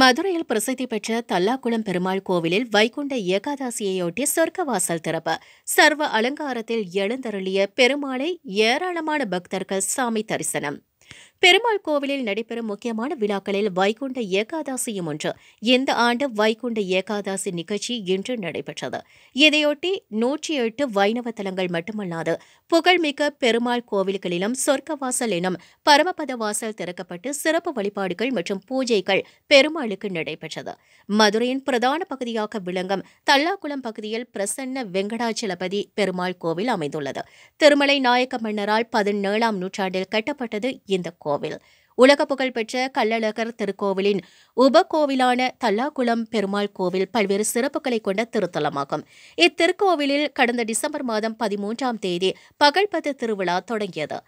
மதுரையில் பிரசித்தி பெற்ற தல்லாக்குளம் பெருமாள் கோவிலில் வைகுண்ட ஏகாதசியையொட்டி சொர்க்கவாசல் திறப்பு சர்வ அலங்காரத்தில் எழுந்தருளிய பெருமாளை ஏராளமான பக்தர்கள் சாமி தரிசனம் பெருமாள் கோவிலில் நடைபெறும் முக்கியமான விழாக்களில் வைகுண்ட ஏகாதாசியும் ஒன்று இந்த ஆண்டு வைகுண்ட ஏகாதாசி நிகழ்ச்சி இன்று நடைபெற்றது இதையொட்டி நூற்றி எட்டு வைணவ தலங்கள் மட்டுமல்லாது புகழ்மிக்க பெருமாள் கோவில்களிலும் சொர்க்கவாசல் எனும் பரமபத வாசல் திறக்கப்பட்டு சிறப்பு வழிபாடுகள் மற்றும் பூஜைகள் பெருமாளுக்கு நடைபெற்றது மதுரையின் பிரதான பகுதியாக விளங்கும் தல்லாக்குளம் பகுதியில் பிரசன்ன வெங்கடாச்சலபதி பெருமாள் கோவில் அமைந்துள்ளது திருமலை நாயக்க மன்னரால் பதினேழாம் நூற்றாண்டில் கட்டப்பட்டது இந்த கோவில் உலக புகழ்பெற்ற கள்ளழகர் திருக்கோவிலின் உபகோவிலான தல்லாக்குளம் பெருமாள் கோவில் பல்வேறு சிறப்புகளை கொண்ட திருத்தலமாகும் இத்திருக்கோவிலில் கடந்த டிசம்பர் மாதம் பதிமூன்றாம் தேதி பகல்பத்து திருவிழா தொடங்கியது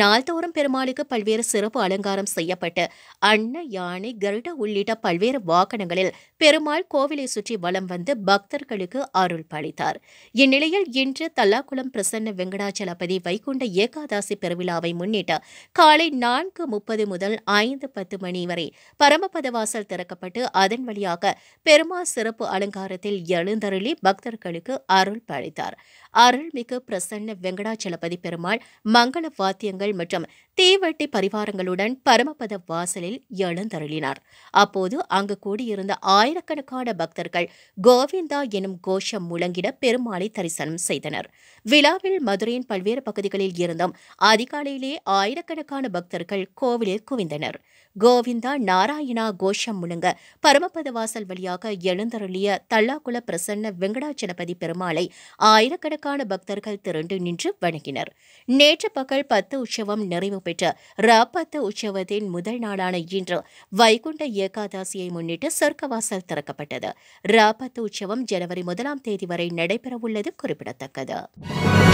நாள்தோறும் பெருமாளுக்கு பல்வேறு சிறப்பு அலங்காரம் செய்யப்பட்டு அன்ன யானை கருட உள்ளிட்ட பல்வேறு வாகனங்களில் பெருமாள் கோவிலை சுற்றி வலம் வந்து பக்தர்களுக்கு அருள் பாலித்தார் இந்நிலையில் இன்று தல்லாக்குளம் பிரசன்ன வெங்கடாச்சலபதி வைகுண்ட ஏகாதாசி பெருவிழாவை முன்னிட்டு காலை நான்கு முப்பது முதல் ஐந்து பத்து மணி வரை பரமபத வாசல் திறக்கப்பட்டு அதன் வழியாக பெருமா சிறப்பு அலங்காரத்தில் எழுந்தருளி பக்தர்களுக்கு அருள் பழித்தார் அருள்மிகு பிரசன்ன வெங்கடாச்சலபதி பெருமாள் மங்கள வாத்தியங்கள் மற்றும் தீவெட்டி பரிவாரங்களுடன் பரமபத வாசலில் எழுந்தருளினார் அப்போது அங்கு கூடியிருந்த ஆயிரக்கணக்கான பக்தர்கள் கோவிந்தா எனும் கோஷம் முழங்கிட பெருமாளை தரிசனம் செய்தனர் விழாவில் மதுரையின் பல்வேறு பகுதிகளில் இருந்தும் அதிகாலையிலே ஆயிரக்கணக்கான பக்தர்கள் கோவிலில் குவிந்தனர் கோவிந்தா நாராயணா கோஷம் முழங்க பரமபத வாசல் வழியாக எழுந்தருளிய தல்லாக்குள பிரசன்ன வெங்கடாச்சலபதி பெருமாளை ஆயிரக்கணக்கான பக்தர்கள் திரண்டு நின்று வணங்கினர் நேற்று பகல் பத்து உற்சவம் நிறைவு நடைபெற்ற ராப்பத்த உற்சவத்தின் முதல் நாளான இன்று வைகுண்ட ஏகாதசியை முன்னிட்டு சொர்க்கவாசல் திறக்கப்பட்டது ராப்பத்த உற்சவம் ஜனவரி முதலாம் தேதி வரை நடைபெறவுள்ளது குறிப்பிடத்தக்கது